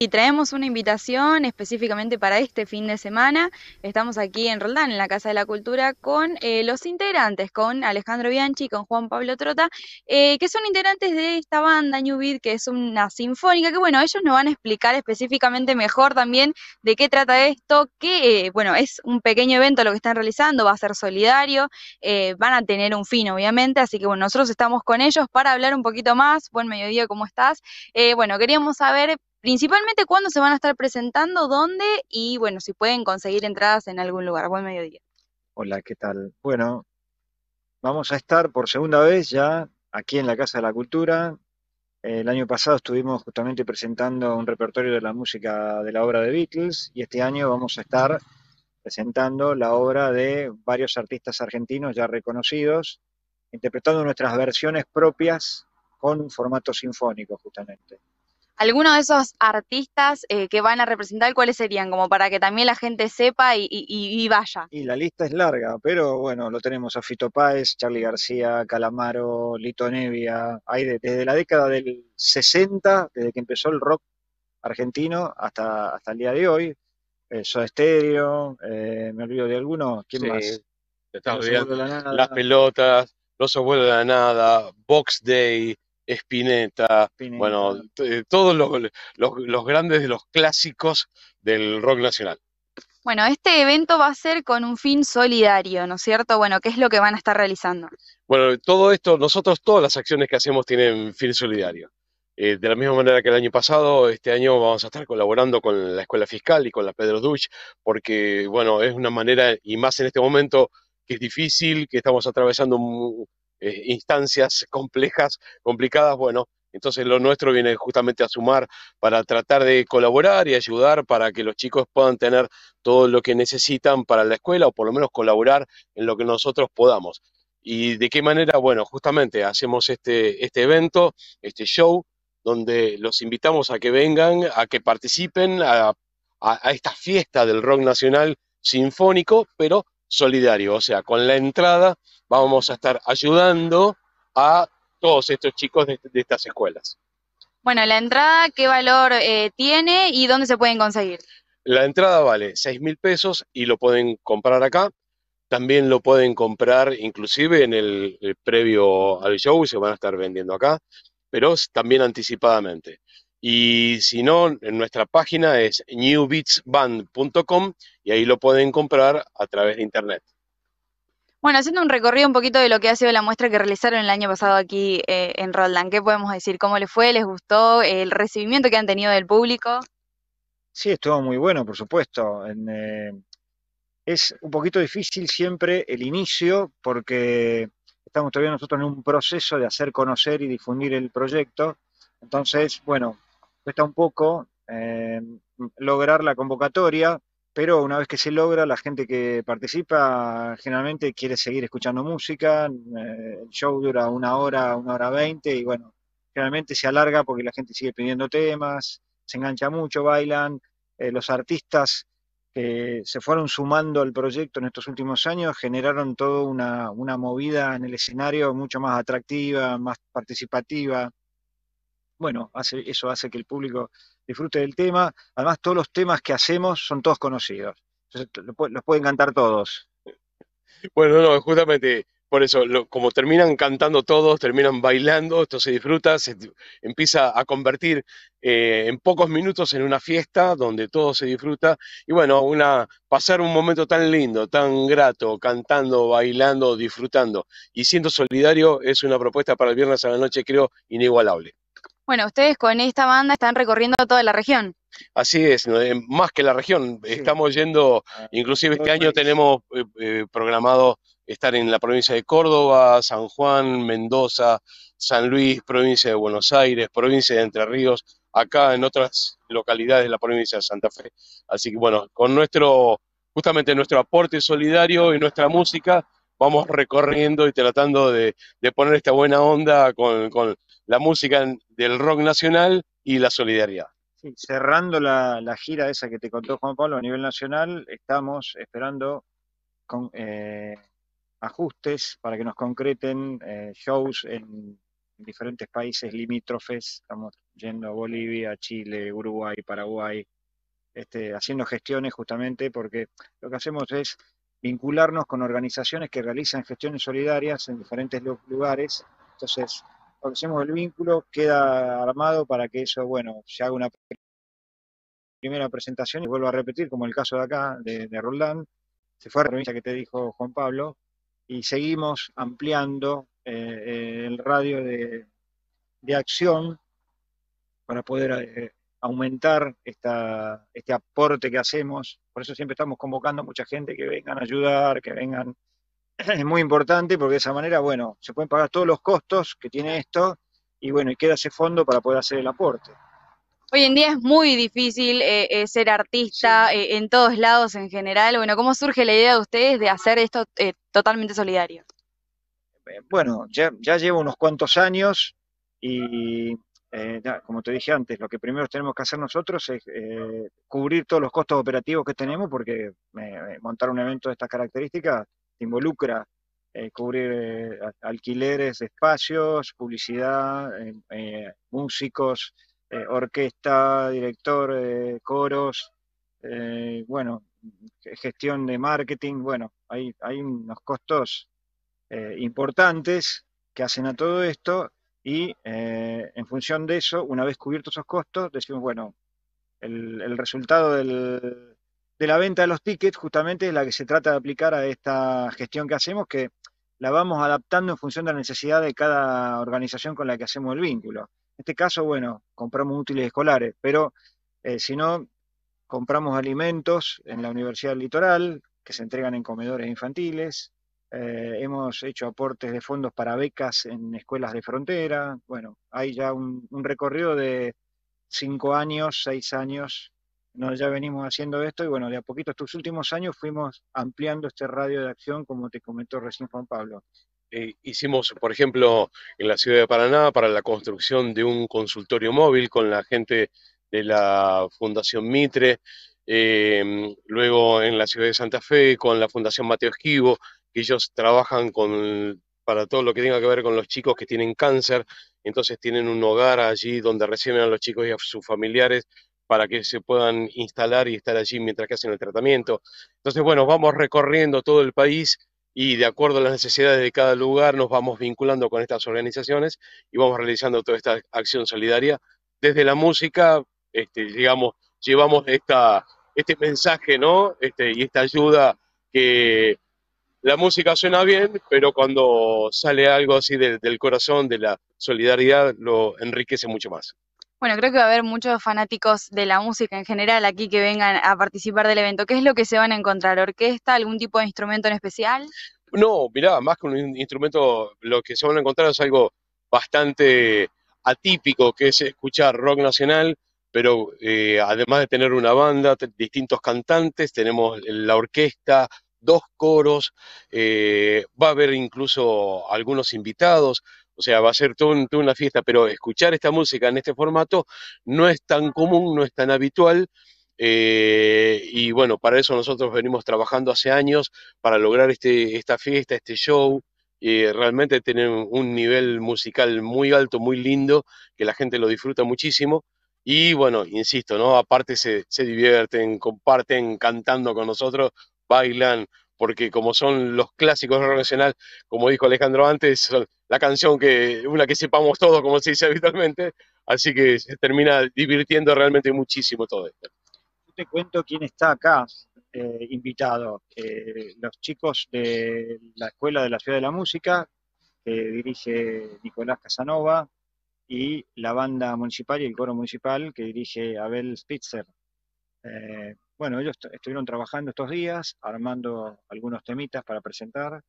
Y traemos una invitación específicamente para este fin de semana. Estamos aquí en Roldán, en la Casa de la Cultura, con eh, los integrantes, con Alejandro Bianchi, con Juan Pablo Trota, eh, que son integrantes de esta banda New Beat, que es una sinfónica, que bueno, ellos nos van a explicar específicamente mejor también de qué trata esto, que eh, bueno, es un pequeño evento lo que están realizando, va a ser solidario, van a tener un fin obviamente, así que bueno, nosotros estamos con ellos para hablar un poquito más. Buen mediodía, ¿cómo estás? bueno, queríamos saber Principalmente cuándo se van a estar presentando, dónde y bueno, si pueden conseguir entradas en algún lugar. Buen mediodía. Hola, ¿qué tal? Bueno, vamos a estar por segunda vez ya aquí en la Casa de la Cultura. El año pasado estuvimos justamente presentando un repertorio de la música de la obra de Beatles y este año vamos a estar presentando la obra de varios artistas argentinos ya reconocidos, interpretando nuestras versiones propias con formato sinfónico justamente algunos de esos artistas eh, que van a representar, ¿cuáles serían? Como para que también la gente sepa y, vaya. Y la lista es larga, pero bueno, lo tenemos a Fito Páez, Charlie García, Calamaro, Lito Nevia. Hay desde la década del 60, desde que empezó el rock argentino hasta, el día de hoy. Eso eh, Estéreo, eh, me olvido de algunos. ¿Quién más? Las pelotas, Los Abuelos de la Nada, Box Day, Spinetta, bueno, eh, todos los, grandes de los clásicos del rock nacional. Bueno, este evento va a ser con un fin solidario, ¿no es cierto? Bueno, ¿qué es lo que van a estar realizando? Bueno, todo esto, nosotros todas las acciones que hacemos tienen fin solidario. Eh, de la misma manera que el año pasado, este año vamos a estar colaborando con la Escuela Fiscal y con la Pedro Duch, porque, bueno, es una manera, y más en este momento que es difícil, que estamos atravesando un, eh, instancias complejas, complicadas, bueno, entonces lo nuestro viene justamente a sumar para tratar de colaborar y ayudar para que los chicos puedan tener todo lo que necesitan para la escuela o por lo menos colaborar en lo que nosotros podamos. ¿Y de qué manera? Bueno, justamente hacemos este, este evento, este show, donde los invitamos a que vengan, a que participen a, a esta fiesta del rock nacional sinfónico, pero solidario. O sea, con la entrada vamos a estar ayudando a todos estos chicos de, estas escuelas. Bueno, la entrada, ¿qué valor eh, tiene y dónde se pueden conseguir? La entrada vale 6 mil pesos y lo pueden comprar acá. También lo pueden comprar inclusive en el, el previo al show, se van a estar vendiendo acá, pero también anticipadamente. Y si no, en nuestra página es newbeatsband.com y ahí lo pueden comprar a través de internet. Bueno, haciendo un recorrido un poquito de lo que ha sido la muestra que realizaron el año pasado aquí eh, en Roland, ¿qué podemos decir? ¿Cómo les fue? ¿Les gustó? ¿El recibimiento que han tenido del público? Sí, estuvo muy bueno, por supuesto. Eh, es un poquito difícil siempre el inicio porque estamos todavía nosotros en un proceso de hacer conocer y difundir el proyecto. Entonces, bueno, cuesta un poco eh, lograr la convocatoria, pero una vez que se logra, la gente que participa generalmente quiere seguir escuchando música, eh, el show dura una hora, una hora veinte, y bueno, generalmente se alarga porque la gente sigue pidiendo temas, se engancha mucho, bailan, eh, los artistas que se fueron sumando al proyecto en estos últimos años generaron toda una movida en el escenario mucho más atractiva, más participativa, bueno, hace, eso hace que el público disfrute del tema. Además, todos los temas que hacemos son todos conocidos. los pueden cantar todos. Bueno, no, justamente por eso, como terminan cantando todos, terminan bailando, esto se disfruta, se empieza a convertir eh, en pocos minutos en una fiesta donde todo se disfruta. Y bueno, una, pasar un momento tan lindo, tan grato, cantando, bailando, disfrutando y siendo solidario es una propuesta para el viernes a la noche, creo, inigualable. Bueno, ustedes con esta banda están recorriendo toda la región. Así es, eh, más que la región. Estamos yendo, ah, inclusive este año tenemos eh, eh, programado estar en la provincia de Córdoba, San Juan, Mendoza, San Luis, provincia de Buenos Aires, provincia de Entre Ríos, acá en otras localidades de la provincia de Santa Fe. Así que bueno, con nuestro, justamente nuestro aporte solidario y nuestra música, vamos recorriendo y tratando de, poner esta buena onda con, con, la música del rock nacional y la solidaridad. Sí, cerrando la, la, gira esa que te contó Juan Pablo a nivel nacional, estamos esperando con, eh, ajustes para que nos concreten eh, shows en diferentes países limítrofes. Estamos yendo a Bolivia, Chile, Uruguay, Paraguay, este, haciendo gestiones justamente porque lo que hacemos es vincularnos con organizaciones que realizan gestiones solidarias en diferentes lugares. Entonces, Hacemos el vínculo, queda armado para que eso, bueno, se haga una primera presentación y vuelvo a repetir, como el caso de acá, de, de Roldán, se fue a la provincia que te dijo Juan Pablo, y seguimos ampliando eh, el radio de, acción para poder eh, aumentar este aporte que hacemos. Por eso siempre estamos convocando a mucha gente que vengan a ayudar, que vengan es muy importante porque de esa manera, bueno, se pueden pagar todos los costos que tiene esto y bueno, y queda ese fondo para poder hacer el aporte. Hoy en día es muy difícil eh, eh, ser artista eh, en todos lados en general. Bueno, ¿cómo surge la idea de ustedes de hacer esto totalmente solidario? Bueno, ya, llevo unos cuantos años y como te dije antes, lo que primero tenemos que hacer nosotros es cubrir todos los costos operativos que tenemos porque montar un evento de estas características involucra eh, cubrir eh, alquileres de espacios, publicidad, eh, músicos, orquesta, director, coros, bueno, gestión de marketing, bueno, hay, unos costos importantes que hacen a todo esto y en función de eso, una vez cubiertos esos costos, decimos, bueno, el resultado del, de la venta de los tickets justamente es la que se trata de aplicar a esta gestión que hacemos, que la vamos adaptando en función de la necesidad de cada organización con la que hacemos el vínculo. En este caso, bueno, compramos útiles escolares, pero eh, si no, compramos alimentos en la Universidad Litoral, que se entregan en comedores infantiles, eh, hemos hecho aportes de fondos para becas en escuelas de frontera, bueno, hay ya un recorrido de cinco años, seis años no, ya venimos haciendo esto y bueno, de a poquito estos últimos años fuimos ampliando este radio de acción, como te comentó recién Juan Pablo. Eh, hicimos, por ejemplo, en la ciudad de Paraná para la construcción de un consultorio móvil con la gente de la Fundación Mitre, em, luego en la ciudad de Santa Fe con la Fundación Mateo Esquivo, que ellos trabajan con, para todo lo que tenga que ver con los chicos que tienen cáncer, entonces tienen un hogar allí donde reciben a los chicos y a sus familiares para que se puedan instalar y estar allí mientras que hacen el tratamiento. Entonces, bueno, vamos recorriendo todo el país y de acuerdo a las necesidades de cada lugar nos vamos vinculando con estas organizaciones y vamos realizando toda esta acción solidaria. Desde la música, este, digamos, llevamos esta, este mensaje, ¿no? Este, y esta ayuda que la música suena bien, pero cuando sale algo así del corazón, de la solidaridad, lo enriquece mucho más. Bueno, creo que va a haber muchos fanáticos de la música en general aquí que vengan a participar del evento. ¿Qué es lo que se van a encontrar? ¿Orquesta? ¿Algún tipo de instrumento en especial? No, mirá, más que un instrumento, lo que se van a encontrar es algo bastante atípico, que es escuchar rock nacional, pero eh, además de tener una banda, distintos cantantes, tenemos la orquesta, dos coros, eh, va a haber incluso algunos invitados, o sea, va a ser toda una fiesta, pero escuchar esta música en este formato no es tan común, no es tan habitual. Eh, y bueno, para eso nosotros venimos trabajando hace años para lograr este, esta fiesta, este show. y realmente tener un nivel musical muy alto, muy lindo, que la gente lo disfruta muchísimo. Y bueno, insisto, ¿no? Aparte se, se divierten, comparten cantando con nosotros, bailan, porque como son los clásicos de nacional, como dijo Alejandro antes, la canción que, una que sepamos todos, como se dice habitualmente, así que se termina divirtiendo realmente muchísimo todo esto. Yo te cuento quién está acá eh, invitado, eh, los chicos de la Escuela de la Ciudad de la Música, que dirige Nicolás Casanova, y la banda municipal y el coro municipal que dirige Abel Spitzer. Eh, bueno, ellos estuvieron trabajando estos días, armando algunos temitas para presentar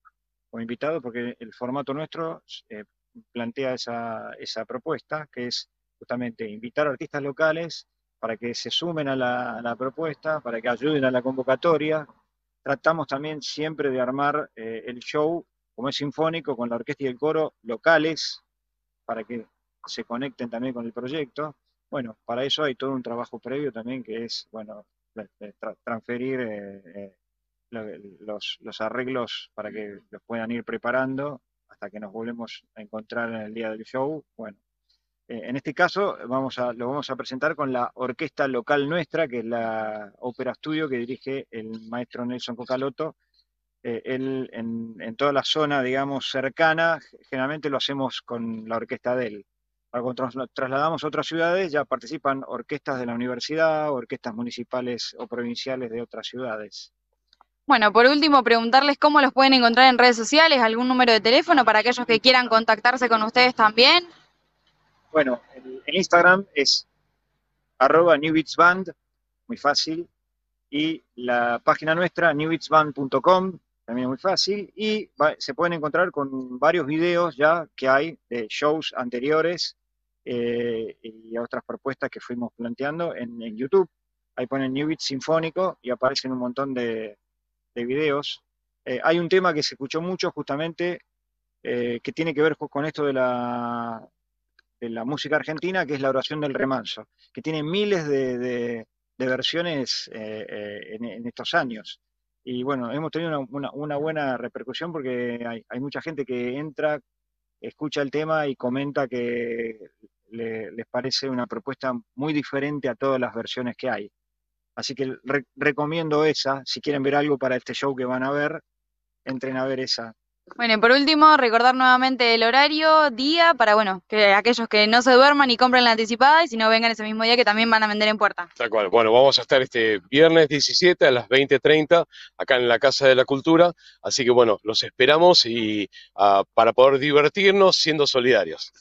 o invitados, porque el formato nuestro eh, plantea esa, propuesta, que es justamente invitar a artistas locales para que se sumen a la, propuesta, para que ayuden a la convocatoria. Tratamos también siempre de armar eh, el show, como es sinfónico, con la orquesta y el coro locales, para que se conecten también con el proyecto. Bueno, para eso hay todo un trabajo previo también que es, bueno, transferir eh, eh, los, arreglos para que los puedan ir preparando hasta que nos volvemos a encontrar en el día del show. Bueno, eh, en este caso vamos a, lo vamos a presentar con la orquesta local nuestra, que es la Ópera Studio que dirige el maestro Nelson Cocaloto. él en, en, toda la zona, digamos, cercana, generalmente lo hacemos con la orquesta de él. Cuando trasladamos a otras ciudades ya participan orquestas de la universidad, orquestas municipales o provinciales de otras ciudades. Bueno, por último, preguntarles cómo los pueden encontrar en redes sociales, algún número de teléfono para aquellos que quieran contactarse con ustedes también. Bueno, en Instagram es arroba newbeatsband, muy fácil, y la página nuestra, newbeatsband.com, también muy fácil, y se pueden encontrar con varios videos ya que hay de shows anteriores y eh, y otras propuestas que fuimos planteando en, YouTube. Ahí ponen New Beat Sinfónico y aparecen un montón de, de videos. Eh, hay un tema que se escuchó mucho justamente eh, que tiene que ver con esto de la, la música argentina, que es la oración del remanso, que tiene miles de, de, versiones en, estos años y bueno, hemos tenido una, una, buena repercusión porque hay, hay, mucha gente que entra, escucha el tema y comenta que les parece una propuesta muy diferente a todas las versiones que hay. Así que recomiendo esa, si quieren ver algo para este show que van a ver, entren a ver esa. Bueno, y por último, recordar nuevamente el horario, día, para bueno, que aquellos que no se duerman y compren la anticipada y si no vengan ese mismo día que también van a vender en puerta. Tal cual. Bueno, vamos a estar este viernes 17 a las 20.30 acá en la Casa de la Cultura. Así que bueno, los esperamos y ah, para poder divertirnos siendo solidarios.